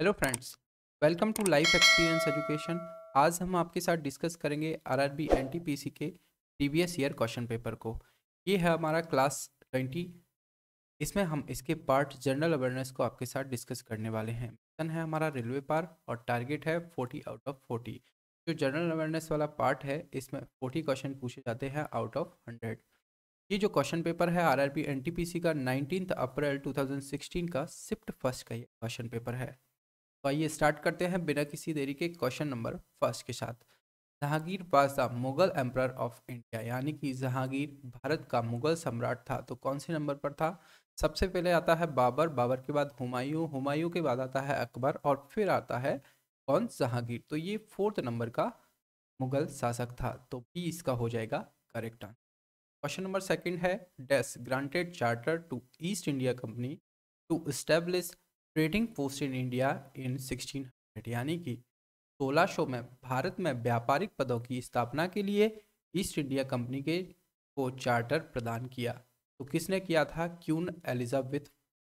hello friends welcome to life experience education आज हम आपके साथ डिस्कस करेंगे आरआरबी एनटीपीसी के प्रीवियस ईयर क्वेश्चन पेपर को ये है हमारा क्लास ट्वेंटी इसमें हम इसके पार्ट जनरल अवेयरनेस को आपके साथ डिस्कस करने वाले हैं मिशन है हमारा रेलवे पार और टारगेट है फोर्टी आउट ऑफ फोर्टी जो जनरल अवेयरनेस वाला पार्ट है इसमें फोर्टी क्वेश्चन पूछे जाते हैं आउट ऑफ हंड्रेड ये जो क्वेश्चन पेपर है आर आर का नाइनटीन अप्रैल टू का शिफ्ट फर्स्ट का ये क्वेश्चन पेपर है तो आइए स्टार्ट करते हैं बिना किसी देरी के क्वेश्चन नंबर फर्स्ट के साथ जहांगीर बादशाह मुगल एम्पर ऑफ इंडिया यानी कि जहांगीर भारत का मुगल सम्राट था तो कौन से नंबर पर था सबसे पहले आता है बाबर बाबर के बाद हुमायूं हुमायूं के बाद आता है अकबर और फिर आता है कौन जहांगीर तो ये फोर्थ नंबर का मुगल शासक था तो बी इसका हो जाएगा correct answer question number second है dash granted charter to East India Company to establish trading post in India in 1600 यानी कि 1600 में भारत में व्यापारिक पदों की स्थापना के लिए ईस्ट इंडिया कंपनी के को चार्टर प्रदान किया तो किसने किया था क्यून एलिजाबेथ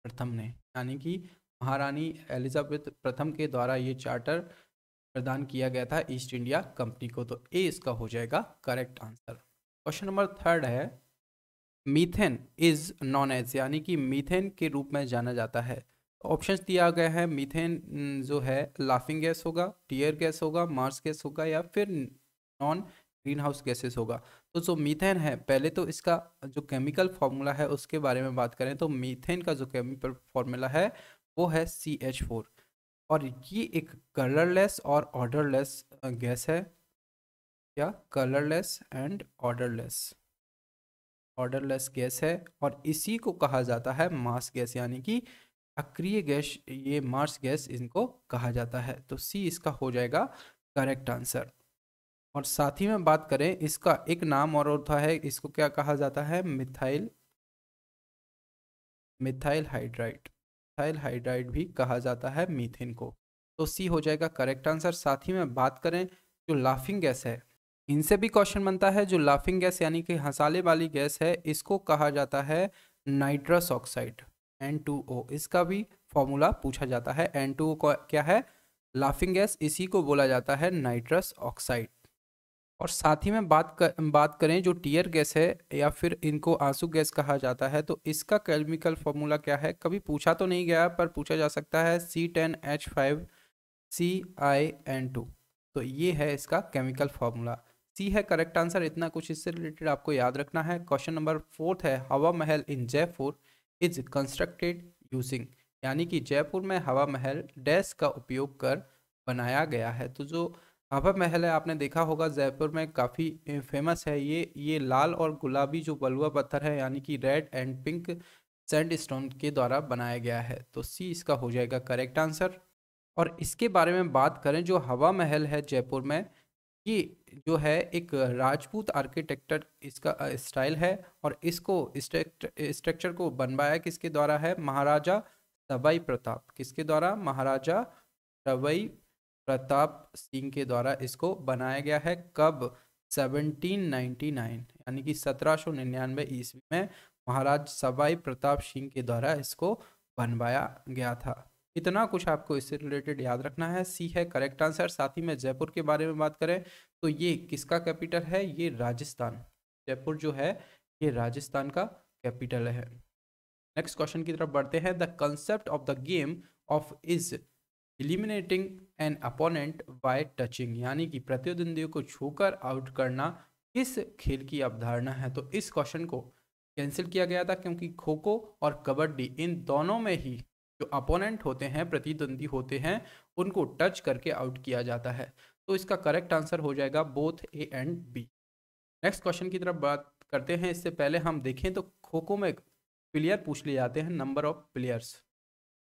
प्रथम ने यानी कि महारानी एलिजाबेथ प्रथम के द्वारा ये चार्टर प्रदान किया गया था ईस्ट इंडिया कंपनी को तो ए इसका हो जाएगा correct answer question number third है मीथेन इज नॉन एज यानी कि मीथेन के रूप में जाना जाता है ऑप्शंस दिया गया है मीथेन जो है लाफिंग गैस होगा टीयर गैस होगा मार्स गैस होगा या फिर नॉन ग्रीन हाउस गैसेस होगा तो जो मीथेन है पहले तो इसका जो केमिकल फार्मूला है उसके बारे में बात करें तो मीथेन का जो केमिकल फार्मूला है वो है सी एच फोर और ये एक कलरलेस और ऑर्डरलेस गैस है या colourless and odourless odourless gas है और इसी को कहा जाता है मास गैस यानी कि अक्रिय गैस ये मार्स गैस इनको कहा जाता है तो सी इसका हो जाएगा करेक्ट आंसर और साथ ही में बात करें इसका एक नाम और होता है इसको क्या कहा जाता है methyl methyl hydride methyl hydride भी कहा जाता है मीथेन को तो सी हो जाएगा करेक्ट आंसर साथ ही में बात करें जो लाफिंग गैस है इनसे भी क्वेश्चन बनता है जो लाफिंग गैस यानी कि हंसाले वाली गैस है इसको कहा जाता है nitrous oxide N two O इसका भी फॉर्मूला पूछा जाता है एन टू क्या है लाफिंग गैस इसी को बोला जाता है नाइट्रस ऑक्साइड और साथ ही में बात कर, बात करें जो टीयर गैस है या फिर इनको आंसू गैस कहा जाता है तो इसका केमिकल फॉर्मूला क्या है कभी पूछा तो नहीं गया पर पूछा जा सकता है C ten H five C I N two तो ये है इसका केमिकल फॉर्मूला सी है करेक्ट आंसर इतना कुछ इससे रिलेटेड आपको याद रखना है क्वेश्चन नंबर फोर्थ है Hawa Mahal in Jaipur is constructed using यानी कि जयपुर में हवा महल डैश का उपयोग कर बनाया गया है तो जो हवा महल है आपने देखा होगा जयपुर में काफ़ी फेमस है ये ये लाल और गुलाबी जो बलुआ पत्थर है यानी कि red and pink sandstone के द्वारा बनाया गया है तो सी इसका हो जाएगा करेक्ट आंसर और इसके बारे में बात करें जो हवा महल है जयपुर में ये जो है एक राजपूत आर्किटेक्टर इसका स्टाइल है और इसको स्ट्रक्चर को बनवाया किसके द्वारा है महाराजा सवाई प्रताप किसके द्वारा महाराजा सवाई प्रताप सिंह के द्वारा इसको बनाया गया है कब 1799 यानी कि 1799 ईस्वी में महाराज सवाई प्रताप सिंह के द्वारा इसको बनवाया गया था इतना कुछ आपको इससे रिलेटेड याद रखना है सी है करेक्ट आंसर साथ ही में जयपुर के बारे में बात करें तो ये किसका कैपिटल है ये राजस्थान जयपुर जो है ये राजस्थान का कैपिटल है नेक्स्ट क्वेश्चन की तरफ बढ़ते हैं the concept of the game of is eliminating an opponent by touching यानी कि प्रतिद्वंदियों को छूकर आउट करना किस खेल की अवधारणा है तो इस क्वेश्चन को कैंसिल किया गया था क्योंकि खो खो और कबड्डी इन दोनों में ही जो अपोनेंट होते हैं प्रतिद्वंदी होते हैं उनको टच करके आउट किया जाता है तो इसका करेक्ट आंसर हो जाएगा both A and B next question की तरफ बात करते हैं इससे पहले हम देखें तो खो खो में प्लेयर पूछ लिए जाते हैं number of players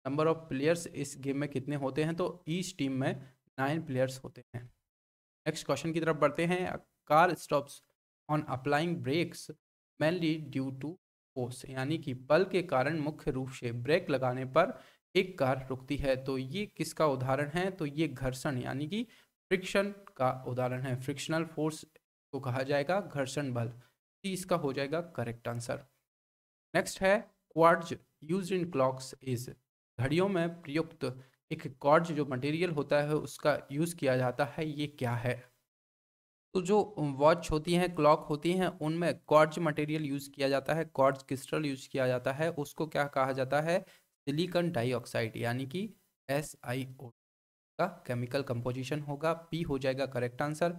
number of players इस गेम में कितने होते हैं तो ईच टीम में नाइन प्लेयर्स होते हैं नेक्स्ट क्वेश्चन की तरफ बढ़ते हैं car stops on applying brakes mainly due to force यानी कि बल के कारण मुख्य रूप से ब्रेक लगाने पर एक कार रुकती है तो ये किसका उदाहरण है तो ये घर्षण यानी कि फ्रिक्शन का उदाहरण है फ्रिक्शनल फोर्स को कहा जाएगा घर्षण बल इसका हो जाएगा करेक्ट आंसर नेक्स्ट है quartz use in clocks is घड़ियों में प्रयुक्त एक क्वार्ज जो मटेरियल होता है उसका यूज़ किया जाता है ये क्या है तो जो वॉच होती हैं क्लॉक होती हैं उनमें कॉर्ज मटेरियल यूज़ किया जाता है कॉर्ज क्रिस्टल यूज़ किया जाता है उसको क्या कहा जाता है सिलिकन डाइऑक्साइड यानी कि एस आई ओ का केमिकल कंपोजिशन होगा पी हो जाएगा करेक्ट आंसर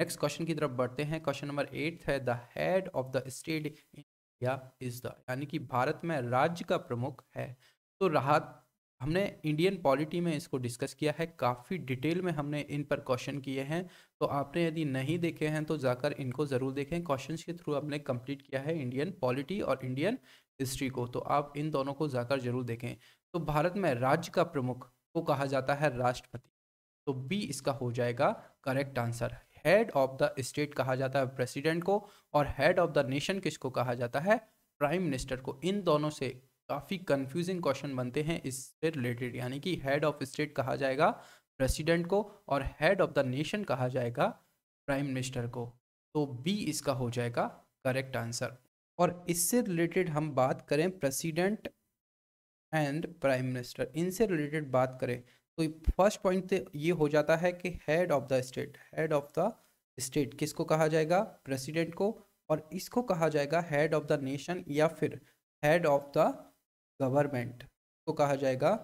नेक्स्ट क्वेश्चन की तरफ बढ़ते हैं क्वेश्चन नंबर एट है the head of the state in India is the यानी कि भारत में राज्य का प्रमुख है तो राहत हमने इंडियन पॉलिटी में इसको डिस्कस किया है काफ़ी डिटेल में हमने इन पर क्वेश्चन किए हैं तो आपने यदि नहीं देखे हैं तो जाकर इनको ज़रूर देखें क्वेश्चन के थ्रू हमने कंप्लीट किया है इंडियन पॉलिटी और इंडियन हिस्ट्री को तो आप इन दोनों को जाकर जरूर देखें तो भारत में राज्य का प्रमुख को कहा जाता है राष्ट्रपति तो बी इसका हो जाएगा correct answer head of the state कहा जाता है प्रेसिडेंट को और हेड ऑफ द नेशन किसको कहा जाता है प्राइम मिनिस्टर को इन दोनों से काफ़ी कंफ्यूजिंग क्वेश्चन बनते हैं इससे रिलेटेड यानी कि हेड ऑफ स्टेट कहा जाएगा प्रेसिडेंट को और हेड ऑफ द नेशन कहा जाएगा प्राइम मिनिस्टर को तो बी इसका हो जाएगा करेक्ट आंसर और इससे रिलेटेड हम बात करें प्रेसिडेंट एंड प्राइम मिनिस्टर इनसे रिलेटेड बात करें तो फर्स्ट पॉइंट तो ये हो जाता है कि head of the state head of the state किसको कहा जाएगा प्रेसिडेंट को और इसको कहा जाएगा हेड ऑफ द नेशन या फिर हेड ऑफ द गवर्नमेंट को कहा जाएगा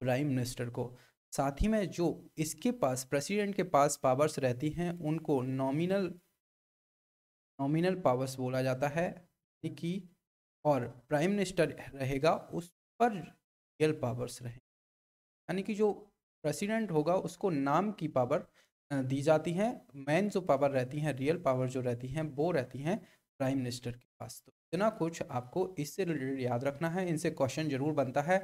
प्राइम मिनिस्टर को साथ ही में जो इसके पास प्रेसिडेंट के पास पावर्स रहती हैं उनको नॉमिनल नॉमिनल पावर्स बोला जाता है यानी कि और प्राइम मिनिस्टर रहेगा उस पर रियल पावर्स रहे यानी कि जो प्रेसिडेंट होगा उसको नाम की पावर दी जाती हैं मेन जो पावर रहती हैं रियल पावर जो रहती हैं वो रहती हैं प्राइम मिनिस्टर के पास तो इतना कुछ आपको इससे रिलेटेड याद रखना है इनसे क्वेश्चन जरूर बनता है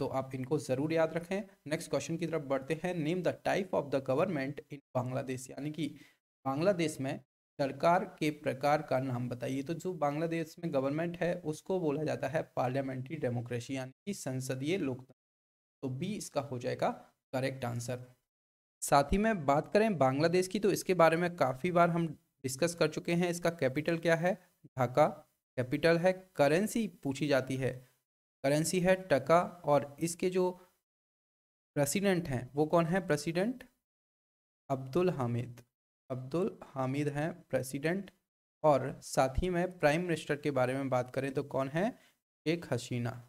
तो आप इनको ज़रूर याद रखें नेक्स्ट क्वेश्चन की तरफ बढ़ते हैं name the type of the government in Bangladesh यानी कि बांग्लादेश में सरकार के प्रकार का नाम बताइए तो जो बांग्लादेश में गवर्नमेंट है उसको बोला जाता है पार्लियामेंट्री डेमोक्रेसी यानी कि संसदीय लोकतंत्र तो बी इसका हो जाएगा करेक्ट आंसर साथ ही में बात करें बांग्लादेश की तो इसके बारे में काफ़ी बार हम डिस्कस कर चुके हैं इसका कैपिटल क्या है ढाका कैपिटल है करेंसी पूछी जाती है करेंसी है टका और इसके जो प्रेसिडेंट हैं वो कौन है प्रेसिडेंट अब्दुल हामिद अब्दुल हामिद हैं प्रेसिडेंट और साथ ही में प्राइम मिनिस्टर के बारे में बात करें तो कौन है एक हसीना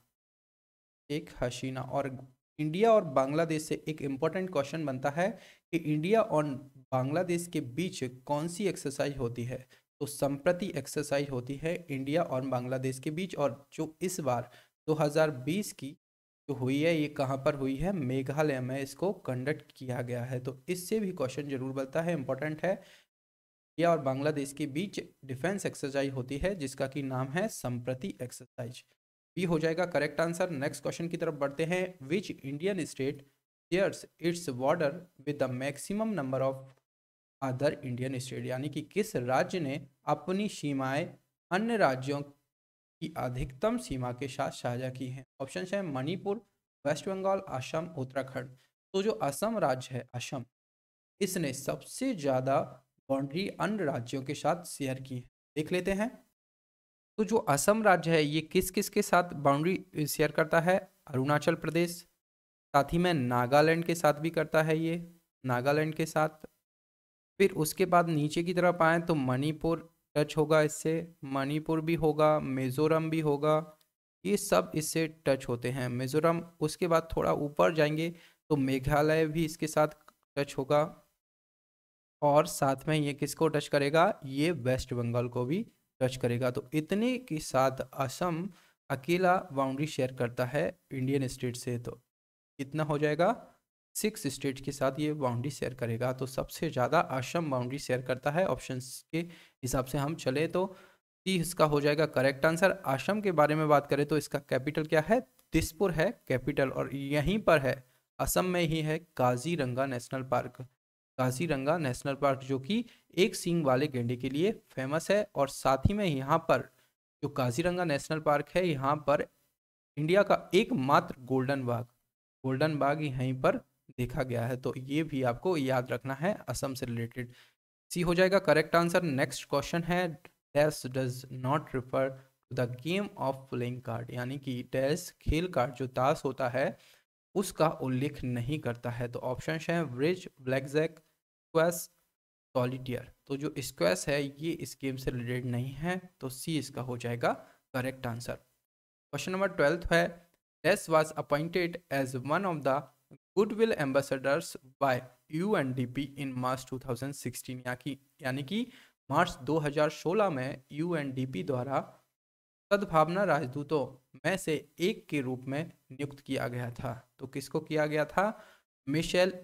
एक हसीना और इंडिया और बांग्लादेश से एक इम्पॉर्टेंट क्वेश्चन बनता है कि इंडिया और बांग्लादेश के बीच कौन सी एक्सरसाइज होती है तो संप्रति एक्सरसाइज होती है इंडिया और बांग्लादेश के बीच और जो इस बार 2020 की जो हुई है ये कहाँ पर हुई है मेघालय में इसको कंडक्ट किया गया है तो इससे भी क्वेश्चन जरूर बनता है इम्पोर्टेंट है इंडिया और बांग्लादेश के बीच डिफेंस एक्सरसाइज होती है जिसका कि नाम है संप्रति एक्सरसाइज बी हो जाएगा करेक्ट आंसर नेक्स्ट क्वेश्चन की तरफ बढ़ते हैं which Indian state shares its border with the maximum number of other Indian state यानी कि किस राज्य ने अपनी सीमाएं अन्य राज्यों की अधिकतम सीमा के साथ साझा की हैं ऑप्शन है मणिपुर वेस्ट बंगाल असम उत्तराखंड तो जो असम राज्य है असम इसने सबसे ज़्यादा बाउंड्री अन्य राज्यों के साथ शेयर की है देख लेते हैं तो जो असम राज्य है ये किस किस के साथ बाउंड्री शेयर करता है अरुणाचल प्रदेश साथ ही में नागालैंड के साथ भी करता है ये नागालैंड के साथ फिर उसके बाद नीचे की तरफ आए तो मणिपुर टच होगा इससे मणिपुर भी होगा मिजोरम भी होगा ये सब इससे टच होते हैं मिजोरम उसके बाद थोड़ा ऊपर जाएंगे तो मेघालय भी इसके साथ टच होगा और साथ में ये किसको टच करेगा ये वेस्ट बंगाल को भी टच करेगा तो इतने के साथ असम अकेला बाउंड्री शेयर करता है इंडियन स्टेट से तो कितना हो जाएगा सिक्स स्टेट के साथ ये बाउंड्री शेयर करेगा तो सबसे ज़्यादा असम बाउंड्री शेयर करता है ऑप्शन के हिसाब से हम चले तो सी इसका हो जाएगा करेक्ट आंसर असम के बारे में बात करें तो इसका कैपिटल क्या है दिसपुर है कैपिटल और यहीं पर है असम में ही है Kaziranga national park Kaziranga national park जो कि एक सींग वाले गेंडे के लिए फेमस है और साथ ही में यहाँ पर जो काजीरंगा नेशनल पार्क है यहाँ पर इंडिया का एकमात्र गोल्डन बाग गोल्डन बाग यहीं पर देखा गया है तो ये भी आपको याद रखना है असम से रिलेटेड सी हो जाएगा करेक्ट आंसर नेक्स्ट क्वेश्चन है dash does not refer to the game of playing card यानी कि डैश खेल कार्ड जो ताश होता है उसका उल्लेख नहीं करता है तो ऑप्शन है bridge blackjack squash solitaire तो जो स्क्वास है ये इस गेम से रिलेटेड नहीं है तो सी इसका हो जाएगा correct answer question number twelfth है dash was appointed as one of the goodwill ambassadors by U N D P in March 2016 या कि यानी कि मार्च 2016 में यू एन डी पी द्वारा सद्भावना राजदूतों में से एक के रूप में नियुक्त किया गया था तो किसको किया गया था मिशेल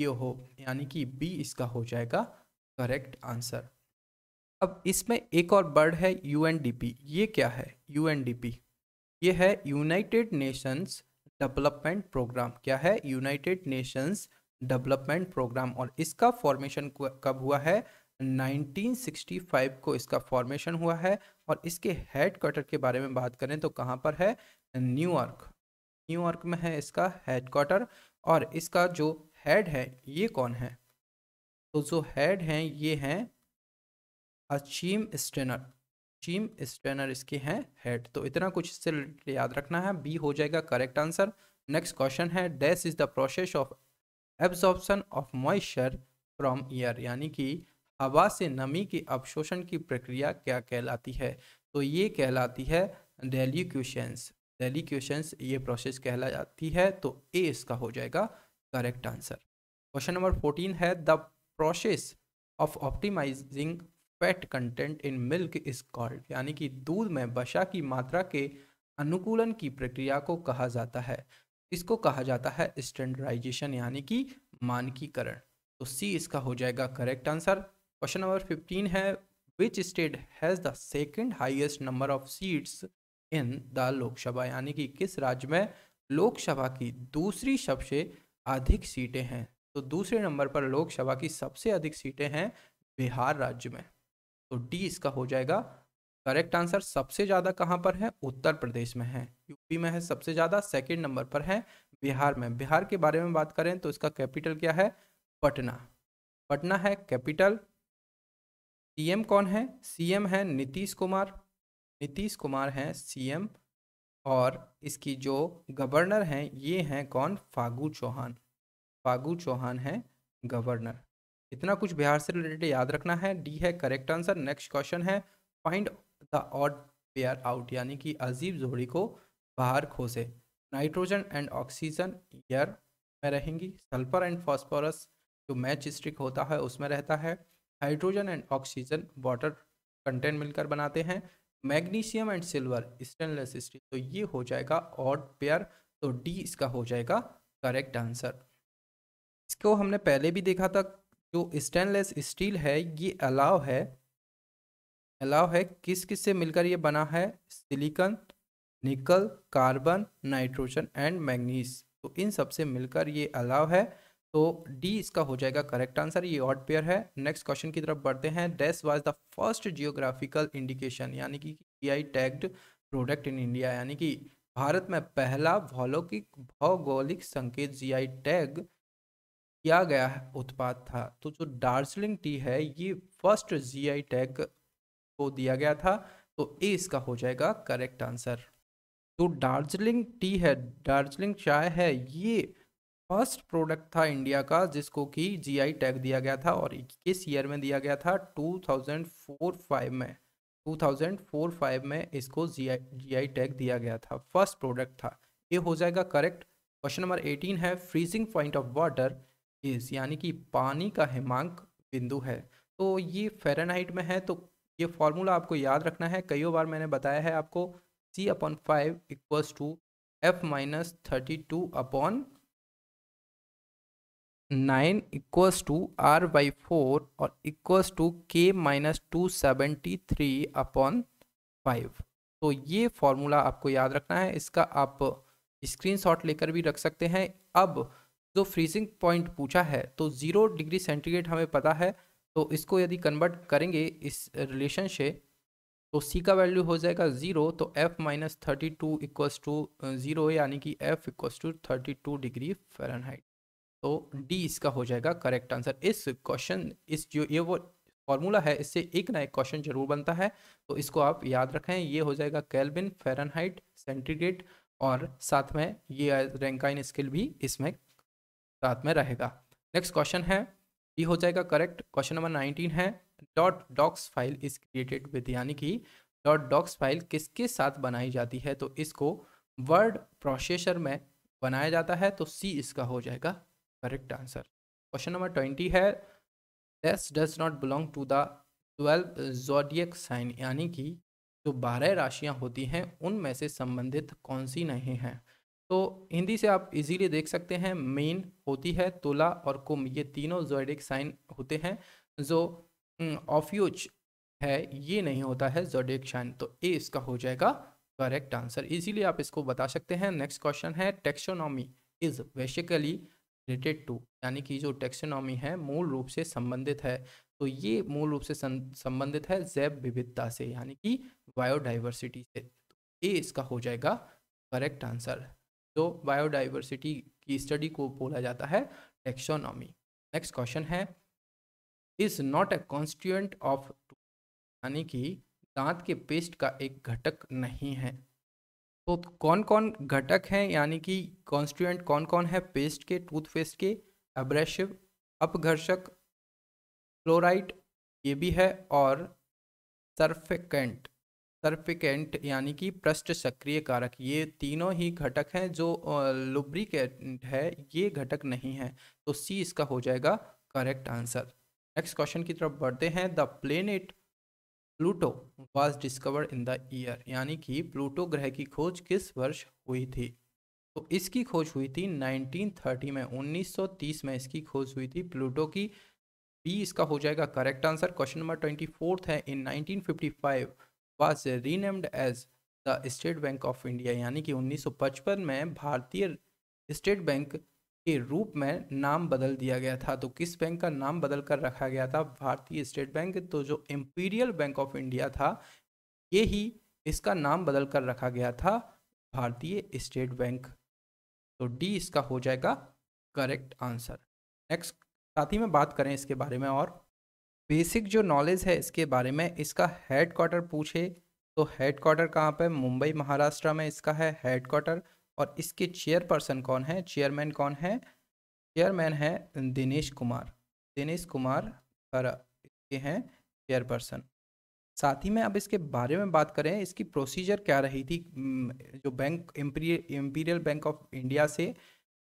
ये हो यानी कि बी इसका हो जाएगा करेक्ट आंसर अब इसमें एक और वर्ड है यू ये क्या है यू ये है यूनाइटेड नेशंस डेवलपमेंट प्रोग्राम क्या है यूनाइटेड नेशंस डेवलपमेंट प्रोग्राम और इसका फॉर्मेशन कब हुआ है 1965 को इसका फॉर्मेशन हुआ है और इसके हेड क्वार्टर के बारे में बात करें तो कहाँ पर है न्यूयॉर्क न्यूयॉर्क में है इसका हेड क्वार्टर और इसका जो हेड है ये कौन है तो जो हेड हैं ये हैं अचीम स्टेनर चीम स्टेनर इसके हैं हेड तो इतना कुछ इससे याद रखना है बी हो जाएगा करेक्ट आंसर नेक्स्ट क्वेश्चन है dash is the process of absorption of moisture from air यानी कि हवा से नमी के अवशोषण की प्रक्रिया क्या कहलाती है तो ये कहलाती है डेल्यूक्यूशंस डेल्यूक्यूशंस ये प्रोसेस कहला जाती है तो ए इसका हो जाएगा correct answer question number fourteen है the process of optimising fat content in milk is called यानी कि दूध में बशा की मात्रा के अनुकूलन की प्रक्रिया को कहा जाता है इसको कहा जाता है स्टैंडर्डाइजेशन यानी कि मानकीकरण तो सी इसका हो जाएगा correct answer question number fifteen है which state has the second highest number of seats in the Lok Sabha यानी कि किस राज्य में लोकसभा की दूसरी सबसे अधिक सीटें हैं तो दूसरे नंबर पर लोकसभा की सबसे अधिक सीटें हैं बिहार राज्य में तो डी इसका हो जाएगा करेक्ट आंसर सबसे ज़्यादा कहाँ पर है उत्तर प्रदेश में है यूपी में है सबसे ज़्यादा सेकेंड नंबर पर है बिहार में बिहार के बारे में बात करें तो इसका कैपिटल क्या है पटना पटना है कैपिटल सीएम कौन है सीएम है नीतीश कुमार नीतीश कुमार हैं सीएम और इसकी जो गवर्नर हैं ये हैं कौन फागू चौहान फागू चौहान हैं गवर्नर इतना कुछ बिहार से रिलेटेड याद रखना है डी है करेक्ट आंसर नेक्स्ट क्वेश्चन है find the odd pair out यानी कि अजीब जोड़ी को बाहर खोसे नाइट्रोजन एंड ऑक्सीजन एयर में रहेंगी सल्फर एंड फॉस्फोरस जो मैच स्ट्रिक होता है उसमें रहता है hydrogen and oxygen water content मिलकर बनाते हैं magnesium and silver stainless steel तो ये हो जाएगा ऑड पेयर तो डी इसका हो जाएगा करेक्ट आंसर इसको हमने पहले भी देखा था जो स्टेनलेस स्टील है ये अलाव है अलाव है किस किस से मिलकर ये बना है सिलिकन निकल कार्बन नाइट्रोजन एंड मैग्नीस तो इन सब से मिलकर ये अलाव है तो डी इसका हो जाएगा करेक्ट आंसर ये ऑड पेयर है नेक्स्ट क्वेश्चन की तरफ बढ़ते हैं dash was the first geographical indication यानी कि I tagged product in India यानी कि भारत में पहला भौलौकिक भौगोलिक संकेत जीआई टैग किया गया उत्पाद था तो जो डार्सलिंग टी है ये फर्स्ट जी टैग को दिया गया था तो ए इसका हो जाएगा करेक्ट आंसर तो दार्जिलिंग टी है दार्जिलिंग चाय है ये फर्स्ट प्रोडक्ट था इंडिया का जिसको कि जीआई टैग दिया गया था और किस ईयर में दिया गया था 2004-5 में 2004-5 में इसको जीआई जीआई टैग दिया गया था फर्स्ट प्रोडक्ट था ये हो जाएगा करेक्ट क्वेश्चन नंबर 18 है freezing point of water is यानी कि पानी का हिमांक बिंदु है तो ये फेरनहाइट में है तो ये फॉर्मूला आपको याद रखना है कईयों बार मैंने बताया है आपको C upon five equals to F minus thirty two upon nine equals to R by four और equals to K minus two seventy three upon five तो ये फॉर्मूला आपको याद रखना है इसका आप स्क्रीनशॉट लेकर भी रख सकते हैं अब जो फ्रीजिंग पॉइंट पूछा है तो ज़ीरो डिग्री सेंटीग्रेड हमें पता है तो इसको यदि कन्वर्ट करेंगे इस रिलेशन से तो सी का वैल्यू हो जाएगा ज़ीरो तो F minus thirty two equals to zero यानी कि F equal to thirty two degree Fahrenheit तो डी इसका हो जाएगा करेक्ट आंसर इस क्वेश्चन इस जो ये वो फॉर्मूला है इससे एक ना एक क्वेश्चन जरूर बनता है तो इसको आप याद रखें ये हो जाएगा कैलबिन फेरनहाइट सेंटीग्रेड और साथ में ये रैंकाइन स्केल भी इसमें साथ में रहेगा नेक्स्ट क्वेश्चन है ये हो जाएगा करेक्ट क्वेश्चन नंबर नाइनटीन है dot docx file is created with यानी कि डॉट डॉक्स फाइल किसके साथ बनाई जाती है तो इसको वर्ड प्रोसेसर में बनाया जाता है तो सी इसका हो जाएगा correct answer question number twenty है dash does not belong to the twelve zodiac sign यानी कि जो बारह राशियां होती हैं उनमें से संबंधित कौन सी नहीं हैं तो हिंदी से आप इजीली देख सकते हैं मेन होती है तुला और कुंभ ये तीनों जोडिक साइन होते हैं जो ऑफ्यूज हम्म, है ये नहीं होता है जोडिक साइन तो ए इसका हो जाएगा करेक्ट आंसर इजीली आप इसको बता सकते हैं नेक्स्ट क्वेश्चन है taxonomy is basically related to यानी कि जो टेक्सोनॉमी है मूल रूप से संबंधित है तो ये मूल रूप से संबंधित है जैव विविधता से यानी कि बायोडाइवर्सिटी से तो ये इसका हो जाएगा करेक्ट आंसर तो बायोडाइवर्सिटी की स्टडी को बोला जाता है टेक्सोनॉमी नेक्स्ट क्वेश्चन है is not a constituent of यानी कि दांत के पेस्ट का एक घटक नहीं है तो कौन कौन घटक हैं यानी कि कॉन्स्टिट्यूएंट कौन कौन है पेस्ट के टूथपेस्ट के एब्रेसिव अपघर्षक फ्लोराइड ये भी है और सर्फिकेंट सर्फिकेंट यानी कि पृष्ठ सक्रिय कारक ये तीनों ही घटक हैं जो लुब्रिकेंट है ये घटक नहीं है तो सी इसका हो जाएगा करेक्ट आंसर नेक्स्ट क्वेश्चन की तरफ बढ़ते हैं the planet Pluto was discovered in the year यानी कि प्लूटो ग्रह की खोज किस वर्ष हुई थी तो इसकी खोज हुई थी 1930 में 1930 में इसकी खोज हुई थी प्लूटो की बी इसका हो जाएगा correct answer question number twenty fourth है in 1955 was renamed as the State Bank of India यानी कि 1955 में भारतीय स्टेट बैंक के रूप में नाम बदल दिया गया था तो किस बैंक का नाम बदल कर रखा गया था भारतीय स्टेट बैंक तो जो इम्पीरियल बैंक ऑफ इंडिया था ये ही इसका नाम बदल कर रखा गया था भारतीय स्टेट बैंक तो डी इसका हो जाएगा करेक्ट आंसर नेक्स्ट साथ ही में बात करें इसके बारे में और बेसिक जो नॉलेज है इसके बारे में इसका हेड पूछे तो हेड कहाँ पर मुंबई महाराष्ट्र में इसका है हेड और इसके चेयरपर्सन कौन है चेयरमैन कौन है चेयरमैन है दिनेश कुमार दिनेश कुमार खरा इसके हैं चेयरपर्सन साथ ही में अब इसके बारे में बात करें इसकी प्रोसीजर क्या रही थी जो bank Imperial Bank of India से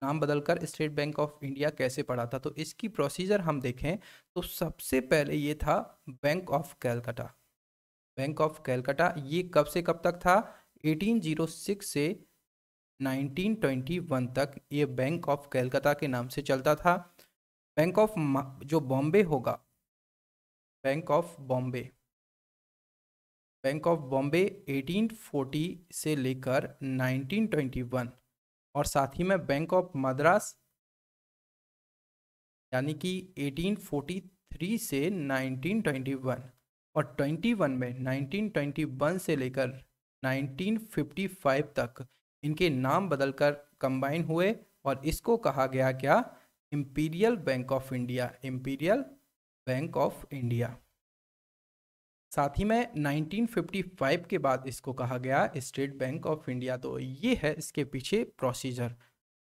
नाम बदलकर स्टेट बैंक ऑफ इंडिया कैसे पड़ा था तो इसकी प्रोसीजर हम देखें तो सबसे पहले ये था Bank of Calcutta Bank of Calcutta ये कब से कब तक था 1806 से 1921 तक ये बैंक ऑफ कैलकाता के नाम से चलता था बैंक ऑफ जो बॉम्बे होगा Bank of Bombay Bank of Bombay 1840 से लेकर 1921 और साथ ही में बैंक ऑफ मद्रास यानी कि 1843 से 1921 और 21 में 1921 से लेकर 1955 तक इनके नाम बदलकर कंबाइन हुए और इसको कहा गया क्या Imperial Bank of India Imperial Bank of India साथ ही में 1955 के बाद इसको कहा गया स्टेट बैंक ऑफ इंडिया तो ये है इसके पीछे प्रोसीजर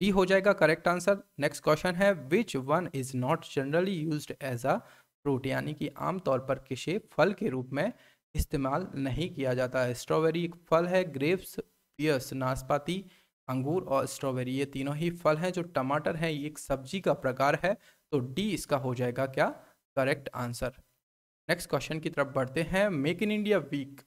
डी e हो जाएगा करेक्ट आंसर नेक्स्ट क्वेश्चन है which one is not generally use as a fruit यानी कि आमतौर पर किसे फल के रूप में इस्तेमाल नहीं किया जाता है स्ट्रॉबेरी एक फल है ग्रेप्स पियर्स नाशपाती अंगूर और स्ट्रॉबेरी ये तीनों ही फल हैं जो टमाटर हैं ये एक सब्जी का प्रकार है तो डी इसका हो जाएगा क्या करेक्ट आंसर नेक्स्ट क्वेश्चन की तरफ बढ़ते हैं Make in India week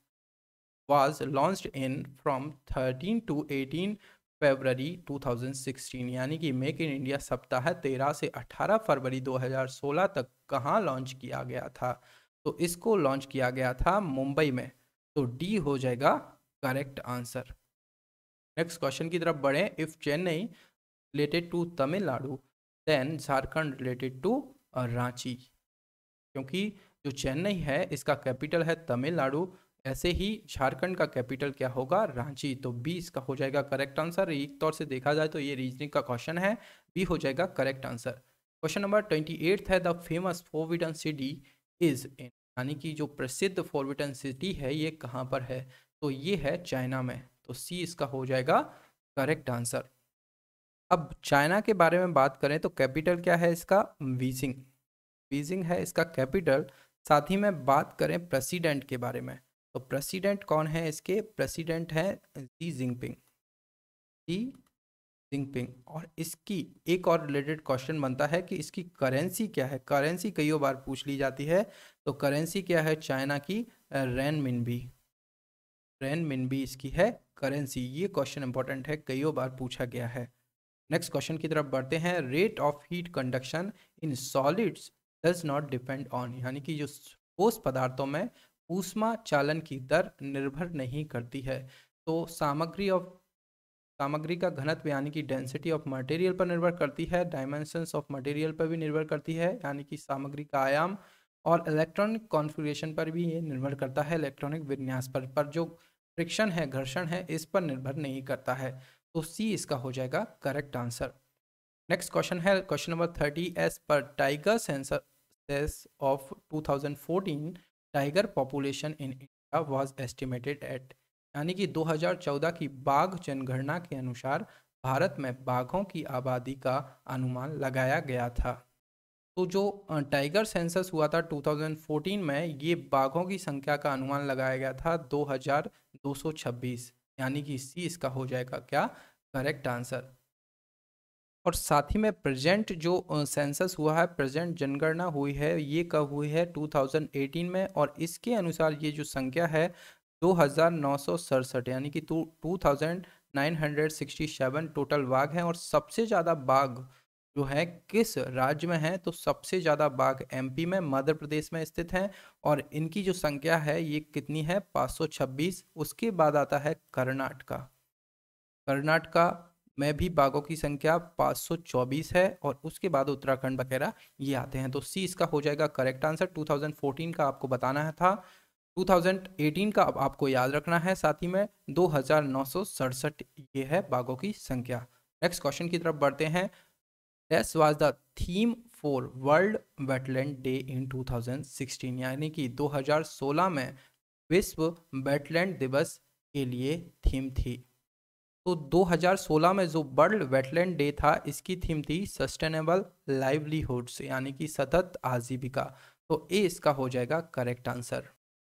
was launch in from 13 to 18 फरवरी 2016 यानी कि मेक इन इंडिया सप्ताह 13 से 18 फरवरी 2016 तक कहाँ लॉन्च किया गया था तो इसको लॉन्च किया गया था मुंबई में तो डी हो जाएगा करेक्ट आंसर नेक्स्ट क्वेश्चन की तरफ बढ़ें if Chennai related to Tamil Nadu then Jharkhand related to Ranchi क्योंकि जो चेन्नई है इसका कैपिटल है तमिलनाडु ऐसे ही झारखंड का कैपिटल क्या होगा रांची तो बी इसका हो जाएगा करेक्ट आंसर एक तौर से देखा जाए तो ये रीजनिंग का क्वेश्चन है बी हो जाएगा correct answer question number twenty eight है the famous forbidden city is in यानी कि जो प्रसिद्ध फोरविटन सिटी है ये कहाँ पर है तो ये है चाइना में तो सी इसका हो जाएगा करेक्ट आंसर अब चाइना के बारे में बात करें तो कैपिटल क्या है इसका बीजिंग बीजिंग है इसका कैपिटल साथ ही में बात करें प्रेसिडेंट के बारे में तो प्रेसिडेंट कौन है इसके प्रेसिडेंट है जी जिंगपिंग जी जिंगपिंग और इसकी एक और रिलेटेड क्वेश्चन बनता है कि इसकी करेंसी क्या है करेंसी कईयों बार पूछ ली जाती है तो करेंसी क्या है चाइना की रैन मिनबी रैन मिनबी इसकी है करेंसी ये क्वेश्चन इंपॉर्टेंट है कई बार पूछा गया है नेक्स्ट क्वेश्चन की तरफ बढ़ते हैं rate of heat conduction in solids does not depend on यानी कि जो ठोस पदार्थों में ऊष्मा चालन की दर निर्भर नहीं करती है तो सामग्री ऑफ सामग्री का घनत्व यानी कि डेंसिटी ऑफ मटेरियल पर निर्भर करती है डायमेंशंस ऑफ मटेरियल पर भी निर्भर करती है यानी कि सामग्री का आयाम और इलेक्ट्रॉनिक कॉन्फ़िगरेशन पर भी ये निर्भर करता है इलेक्ट्रॉनिक विन्यास पर पर जो फ्रिक्शन है घर्षण है इस पर निर्भर नहीं करता है तो सी इसका हो जाएगा करेक्ट आंसर नेक्स्ट क्वेश्चन है क्वेश्चन नंबर थर्टी एस पर टाइगर सेंसर सेस of 2014 tiger population in India was estimated at यानी कि 2014 की बाघ जनगणना के अनुसार भारत में बाघों की आबादी का अनुमान लगाया गया था तो जो टाइगर सेंसस हुआ था 2014 में ये बाघों की संख्या का अनुमान लगाया गया था 226 यानी कि सी इसका हो जाएगा क्या करेक्ट आंसर और साथ ही में प्रेजेंट जो सेंसस हुआ है प्रेजेंट जनगणना हुई है ये कब हुई है 2018 में और इसके अनुसार ये जो संख्या है दो यानी कि टू टोटल बाघ हैं और सबसे ज़्यादा बाघ जो है किस राज्य में है तो सबसे ज़्यादा बाघ एमपी में मध्य प्रदेश में स्थित हैं और इनकी जो संख्या है ये कितनी है 526 उसके बाद आता है कर्नाटका कर्नाटका में भी बाघों की संख्या 524 है और उसके बाद उत्तराखंड वगैरह ये आते हैं तो सी इसका हो जाएगा करेक्ट आंसर 2014 का आपको बताना है था 2018 का अब आपको याद रखना है साथ ही में दो ये है बाघों की संख्या नेक्स्ट क्वेश्चन की तरफ बढ़ते हैं this was the theme for world wetland day in 2016 यानी कि 2016 में विश्व वेटलैंड दिवस के लिए थीम थी तो 2016 में जो वर्ल्ड वेटलैंड डे था इसकी थीम थी सस्टेनेबल लाइवलीहुड्स यानी कि सतत आजीविका तो ए इसका हो जाएगा करेक्ट आंसर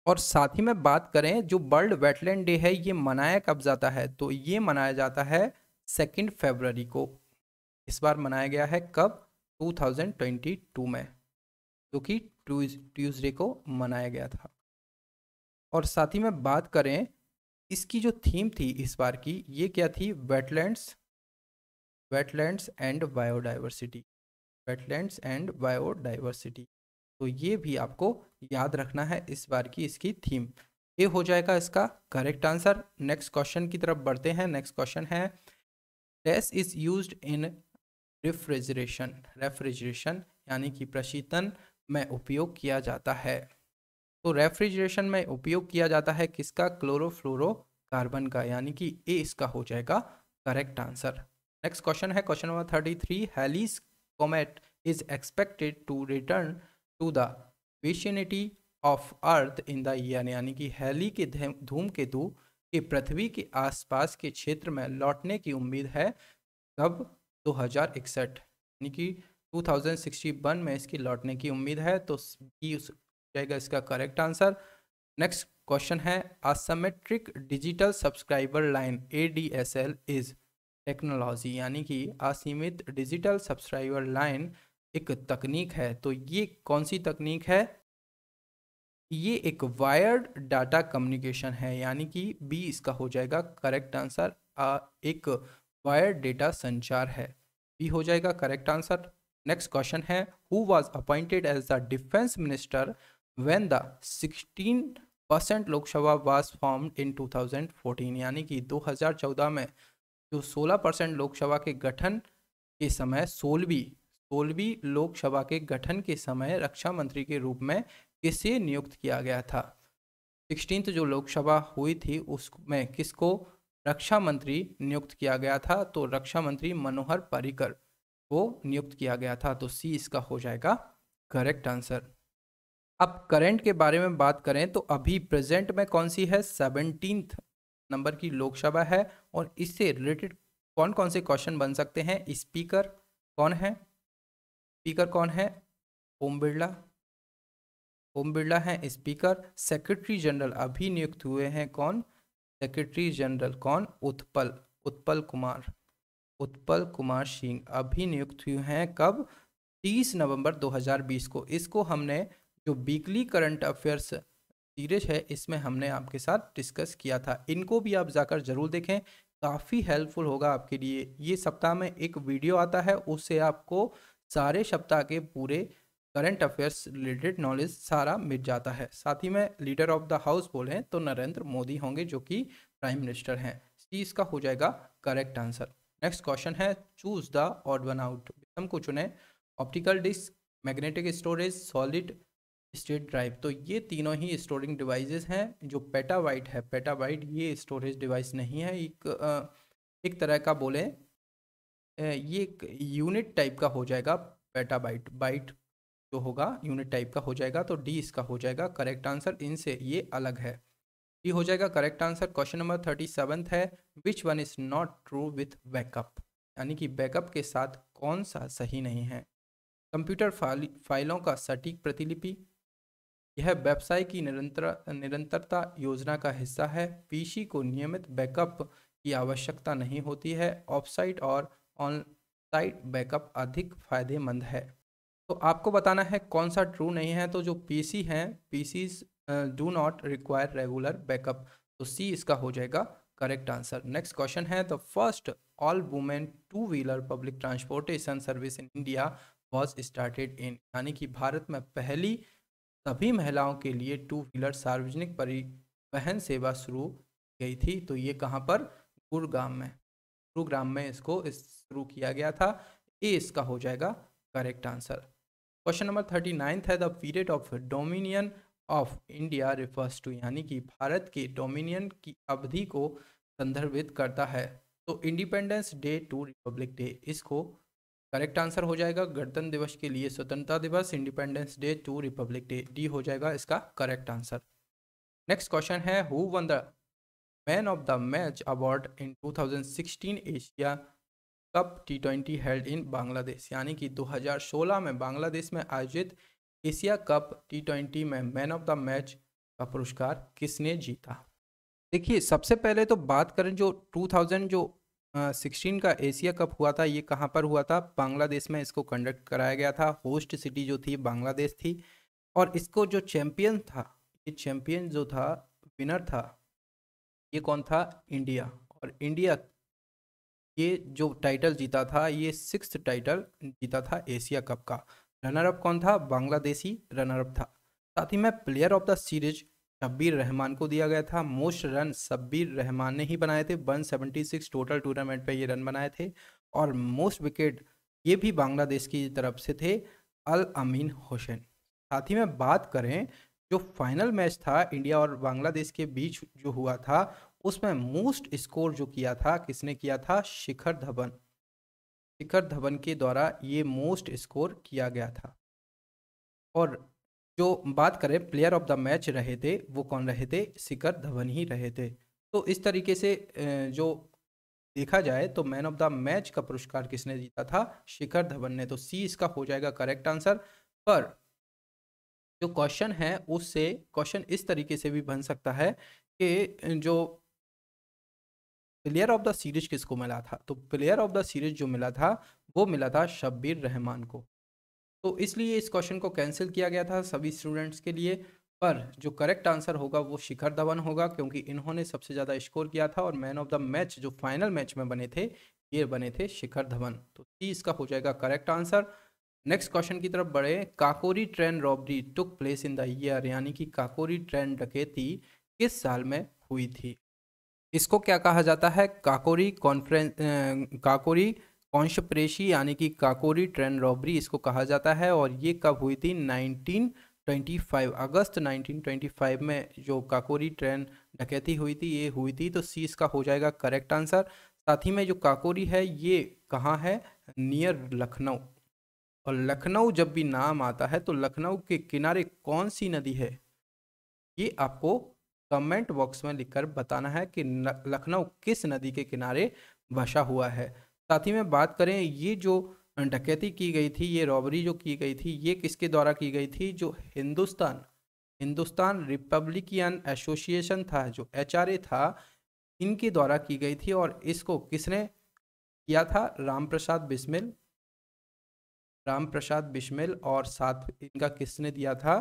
और साथ ही में बात करें जो वर्ल्ड वेटलैंड डे है ये मनाया कब जाता है तो ये मनाया जाता है सेकेंड फेबररी को इस बार मनाया गया है कब 2022 में जो कि ट्यूजडे को मनाया गया था और साथ ही में बात करें इसकी जो थीम थी इस बार की ये क्या थी wetlands wetlands and biodiversity wetlands and biodiversity तो ये भी आपको याद रखना है इस बार की इसकी थीम ये हो जाएगा इसका करेक्ट आंसर नेक्स्ट क्वेश्चन की तरफ बढ़ते हैं नेक्स्ट क्वेश्चन है dash is used in refrigeration refrigeration यानी कि प्रशीतन में उपयोग किया जाता है तो रेफ्रिजरेशन में उपयोग किया जाता है किसका क्लोरोफ्लोरो कार्बन का यानी कि ए इसका हो जाएगा करेक्ट आंसर नेक्स्ट क्वेश्चन है question number thirty three Halley's comet is expected to return to the vicinity of earth in the year यानी कि हेली के धूम के धू के पृथ्वी के आसपास के क्षेत्र में लौटने की उम्मीद है कब दो यानी कि 2061 में इसकी लौटने की उम्मीद है तो बी जाएगा इसका करेक्ट आंसर नेक्स्ट क्वेश्चन है asymmetric digital subscriber line A D S L is technology यानी कि असीमित डिजिटल सब्सक्राइबर लाइन एक तकनीक है तो ये कौन सी तकनीक है ये एक वायर्ड डाटा कम्युनिकेशन है यानी कि बी इसका हो जाएगा करेक्ट आंसर एक वायर डेटा संचार है बी हो जाएगा करेक्ट आंसर नेक्स्ट क्वेश्चन है who was appointed as the defence minister when the sixteen percent Lok Sabha was form in 2014 यानी कि 2014 में जो 16 परसेंट लोकसभा के गठन के समय सोलहवीं सोलहवीं लोकसभा के गठन के समय रक्षा मंत्री के रूप में किसे नियुक्त किया गया था सिक्सटीन जो लोकसभा हुई थी उसमें किसको रक्षा मंत्री नियुक्त किया गया था तो रक्षा मंत्री मनोहर पर्रिकर को नियुक्त किया गया था तो सी इसका हो जाएगा करेक्ट आंसर अब करंट के बारे में बात करें तो अभी प्रेजेंट में कौन सी है सेवनटीन नंबर की लोकसभा है और इससे रिलेटेड कौन कौन से क्वेश्चन बन सकते हैं स्पीकर कौन है स्पीकर कौन है ओम बिरला ओम बिरला है स्पीकर सेक्रेटरी जनरल अभी नियुक्त हुए हैं कौन सेक्रेटरी जनरल कौन उत्पल उत्पल कुमार उत्पल कुमार सिंह अभी नियुक्त हुए हैं कब 30 नवंबर 2020 को इसको हमने जो वीकली करंट अफेयर्स सीरीज है इसमें हमने आपके साथ डिस्कस किया था इनको भी आप जाकर जरूर देखें काफ़ी हेल्पफुल होगा आपके लिए ये सप्ताह में एक वीडियो आता है उससे आपको सारे सप्ताह के पूरे करंट अफेयर्स रिलेटेड नॉलेज सारा मिट जाता है साथ ही में लीडर ऑफ द हाउस बोले तो नरेंद्र मोदी होंगे जो कि प्राइम मिनिस्टर हैं सी इसका हो जाएगा करेक्ट आंसर नेक्स्ट क्वेश्चन है choose the odd one out विषम को चुने optical disk magnetic storage solid state drive तो ये तीनों ही स्टोरिंग डिवाइसेस हैं जो वाइट है पेटाबाइट ये स्टोरेज डिवाइस नहीं है एक एक तरह का बोले ये एक यूनिट टाइप का हो जाएगा पेटाबाइट बाइट जो होगा यूनिट टाइप का हो जाएगा तो डी इसका हो जाएगा करेक्ट आंसर इनसे ये अलग है डी हो जाएगा correct answer question number thirty seventh है which one is not true with backup यानी कि बैकअप के साथ कौन सा सही नहीं है कंप्यूटर फाइल फाइलों का सटीक प्रतिलिपि यह व्यवसाय की निरंतर निरंतरता योजना का हिस्सा है पीसी को नियमित बैकअप की आवश्यकता नहीं होती है ऑफसाइट और ऑनसाइट बैकअप अधिक फायदेमंद है तो आपको बताना है कौन सा ट्रू नहीं है तो जो पीसी हैं PCs do not require regular backup तो सी इसका हो जाएगा करेक्ट आंसर नेक्स्ट क्वेश्चन है the first all women two wheeler public transportation service in India was started in यानी कि भारत में पहली सभी महिलाओं के लिए टू व्हीलर सार्वजनिक परिवहन सेवा शुरू गई थी तो ये कहाँ पर गुरुग्राम में गुरुग्राम में इसको शुरू इस किया गया था ए इसका हो जाएगा correct answer question number thirty ninth है the period of dominion of India refers to यानी कि भारत के डोमिनियन की अवधि को संदर्भित करता है तो independence day to republic day इसको करेक्ट आंसर हो जाएगा गणतंत्र दिवस के लिए स्वतंत्रता दिवस independence day to republic day D हो जाएगा इसका करेक्ट आंसर नेक्स्ट क्वेश्चन है who won the man of the match award in 2016 Asia cup T twenty held in Bangladesh यानी कि 2016 में बांग्लादेश में आयोजित एशिया कप टी ट्वेंटी में मैन ऑफ द मैच का पुरस्कार किसने जीता देखिए सबसे पहले तो बात करें जो 2000 जो सिक्सटीन का एशिया कप हुआ था ये कहाँ पर हुआ था बांग्लादेश में इसको कंडक्ट कराया गया था होस्ट सिटी जो थी बांग्लादेश थी और इसको जो चैम्पियन था ये चैम्पियन जो था विनर था ये कौन था इंडिया और इंडिया ये जो टाइटल जीता था ये सिक्स टाइटल जीता था एशिया कप का रनर अप कौन था बांग्लादेशी रनर अप था साथ ही में player of the series Shabbir Rahman को दिया गया था मोस्ट रन शब्बीर रहमान ने ही बनाए थे 176 टोटल टूर्नामेंट पे ये रन बनाए थे और मोस्ट विकेट ये भी बांग्लादेश की तरफ से थे अल अमीन हुसैन साथ ही में बात करें जो फाइनल मैच था इंडिया और बांग्लादेश के बीच जो हुआ था उसमें मोस्ट स्कोर जो किया था किसने किया था शिखर धवन शिखर धवन के द्वारा ये मोस्ट स्कोर किया गया था और जो बात करें प्लेयर ऑफ द मैच रहे थे वो कौन रहे थे शिखर धवन ही रहे थे तो इस तरीके से जो देखा जाए तो मैन ऑफ द मैच का पुरस्कार किसने जीता था शिखर धवन ने तो सी इसका हो जाएगा करेक्ट आंसर पर जो क्वेश्चन है उससे क्वेश्चन इस तरीके से भी बन सकता है कि जो प्लेयर ऑफ द सीरीज किसको मिला था तो प्लेयर ऑफ द सीरीज जो मिला था वो मिला था शब्बीर रहमान को तो इसलिए इस क्वेश्चन को कैंसिल किया गया था सभी स्टूडेंट्स के लिए पर जो करेक्ट आंसर होगा वो शिखर धवन होगा क्योंकि इन्होंने सबसे ज़्यादा स्कोर किया था और मैन ऑफ द मैच जो फाइनल मैच में बने थे ये बने थे शिखर धवन तो सी इसका हो जाएगा करेक्ट आंसर नेक्स्ट क्वेश्चन की तरफ बढ़े Kakori train robbery took place in the year यानी कि काकोरी ट्रेन डकेती किस साल में हुई थी इसको क्या कहा जाता है काकोरी कॉन्फ्रें काकोरी कॉन्शप्रेशी यानी कि काकोरी ट्रेन रॉबरी इसको कहा जाता है और ये कब हुई थी 1925 अगस्त 1925 में जो काकोरी ट्रेन डकैती हुई थी ये हुई थी तो सी इसका हो जाएगा करेक्ट आंसर साथ ही में जो काकोरी है ये कहाँ है नियर लखनऊ और लखनऊ जब भी नाम आता है तो लखनऊ के किनारे कौन सी नदी है ये आपको कमेंट बॉक्स में लिखकर बताना है कि लखनऊ किस नदी के किनारे बसा हुआ है साथ ही में बात करें ये जो डकैती की गई थी ये रॉबरी जो की गई थी ये किसके द्वारा की गई थी जो हिंदुस्तान हिंदुस्तान रिपब्लिकियन एसोसिएशन था जो एच था इनके द्वारा की गई थी और इसको किसने किया था राम प्रसाद बिस्मिल राम प्रसाद बिस्मिल और साथ इनका किसने दिया था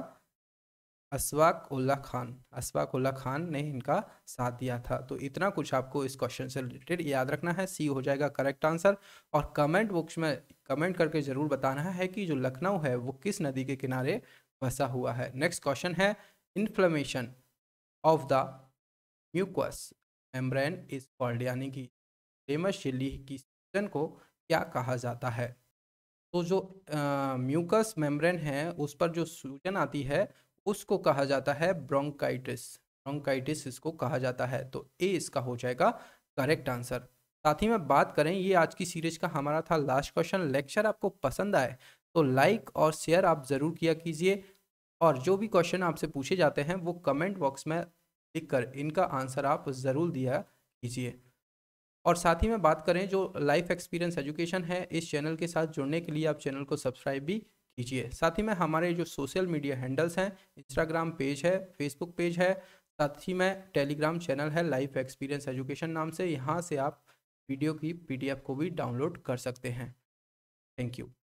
अशवाक उल्ला खान अशवाक उल्ला खान ने इनका साथ दिया था तो इतना कुछ आपको इस क्वेश्चन से रिलेटेड याद रखना है सी हो जाएगा करेक्ट आंसर और कमेंट बॉक्स में कमेंट करके ज़रूर बताना है कि जो लखनऊ है वो किस नदी के किनारे बसा हुआ है नेक्स्ट क्वेश्चन है inflammation of the mucus membrane is called यानी कि फेमस शिली की सीजन को क्या कहा जाता है तो जो म्यूकस मेम्ब्रेन है उस पर जो सूजन आती है उसको कहा जाता है ब्रोंकाइटिस ब्रोंकाइटिस इसको कहा जाता है तो ए इसका हो जाएगा करेक्ट आंसर साथ ही में बात करें ये आज की सीरीज का हमारा था लास्ट क्वेश्चन लेक्चर आपको पसंद आए तो लाइक और शेयर आप ज़रूर किया कीजिए और जो भी क्वेश्चन आपसे पूछे जाते हैं वो कमेंट बॉक्स में लिख कर इनका आंसर आप ज़रूर दिया कीजिए और साथ ही में बात करें जो लाइफ एक्सपीरियंस एजुकेशन है इस चैनल के साथ जुड़ने के लिए आप चैनल को सब्सक्राइब भी कीजिए साथ ही में हमारे जो सोशल मीडिया हैंडल्स हैं इंस्टाग्राम पेज है फेसबुक पेज है साथ ही में टेलीग्राम चैनल है लाइफ एक्सपीरियंस एजुकेशन नाम से यहाँ से आप वीडियो की पीडीएफ को भी डाउनलोड कर सकते हैं थैंक यू